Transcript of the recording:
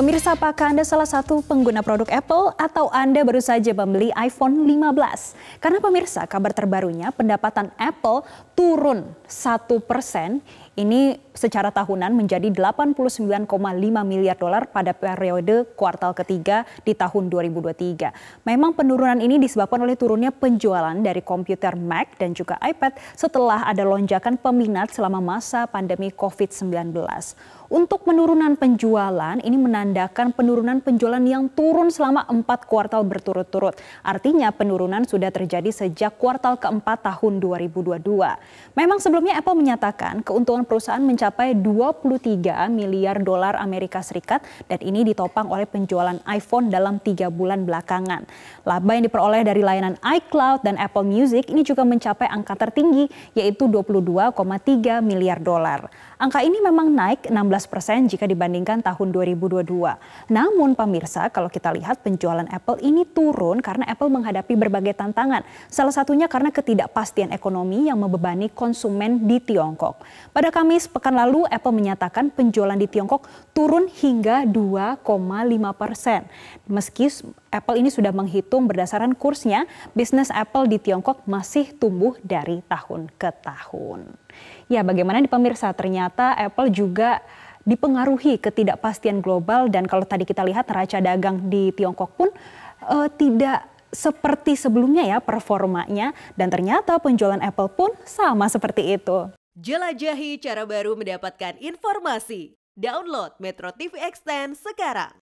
Pemirsa, apakah Anda salah satu pengguna produk Apple atau Anda baru saja membeli iPhone 15? Karena pemirsa, kabar terbarunya pendapatan Apple turun 1 persen ini secara tahunan menjadi 89,5 miliar dolar pada periode kuartal ketiga di tahun 2023. Memang penurunan ini disebabkan oleh turunnya penjualan dari komputer Mac dan juga iPad setelah ada lonjakan peminat selama masa pandemi COVID-19. Untuk penurunan penjualan ini menandakan menandakan penurunan penjualan yang turun selama empat kuartal berturut-turut. Artinya penurunan sudah terjadi sejak kuartal keempat tahun 2022. Memang sebelumnya Apple menyatakan keuntungan perusahaan mencapai 23 miliar dolar Amerika Serikat dan ini ditopang oleh penjualan iPhone dalam tiga bulan belakangan. Laba yang diperoleh dari layanan iCloud dan Apple Music ini juga mencapai angka tertinggi yaitu 22,3 miliar dolar. Angka ini memang naik 16 persen jika dibandingkan tahun 2022 namun pemirsa, kalau kita lihat penjualan Apple ini turun karena Apple menghadapi berbagai tantangan. Salah satunya karena ketidakpastian ekonomi yang membebani konsumen di Tiongkok. Pada Kamis pekan lalu, Apple menyatakan penjualan di Tiongkok turun hingga 2,5 persen. Meski Apple ini sudah menghitung berdasarkan kursnya, bisnis Apple di Tiongkok masih tumbuh dari tahun ke tahun. Ya, bagaimana di pemirsa? Ternyata Apple juga dipengaruhi ketidakpastian global dan kalau tadi kita lihat neraca dagang di Tiongkok pun uh, tidak seperti sebelumnya ya performanya dan ternyata penjualan Apple pun sama seperti itu. Jelajahi cara baru mendapatkan informasi. Download Metro TV Extend sekarang.